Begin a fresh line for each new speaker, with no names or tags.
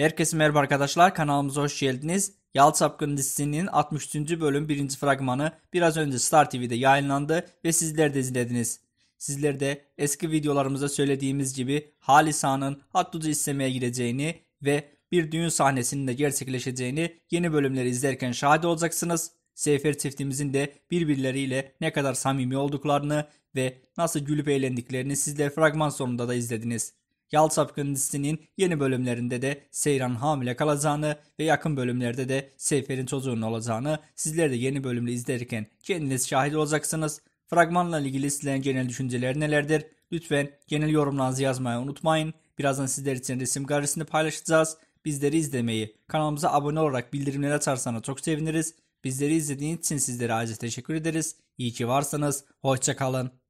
Herkese merhaba arkadaşlar kanalımıza hoş geldiniz. Yalı Çapkın dizisinin 63. bölüm 1. fragmanı biraz önce Star TV'de yayınlandı ve sizler de izlediniz. Sizler de eski videolarımızda söylediğimiz gibi Halisa'nın Hattut'u istemeye gireceğini ve bir düğün sahnesinin de gerçekleşeceğini yeni bölümleri izlerken şahit olacaksınız. Seyfer çiftimizin de birbirleriyle ne kadar samimi olduklarını ve nasıl gülüp eğlendiklerini sizler fragman sonunda da izlediniz. Yal Sapkın dizisinin yeni bölümlerinde de Seyran hamile kalacağını ve yakın bölümlerde de Seyfer'in çocuğunun olacağını sizler de yeni bölümü izlerken kendiniz şahit olacaksınız. Fragmanla ilgili sizlerin genel düşünceleri nelerdir? Lütfen genel yorumlarınızı yazmayı unutmayın. Birazdan sizler için resim galerisini paylaşacağız. Bizleri izlemeyi, kanalımıza abone olarak bildirimleri açarsanız çok seviniriz. Bizleri izlediğiniz için sizlere ayrıca teşekkür ederiz. İyi ki varsanız. Hoşçakalın.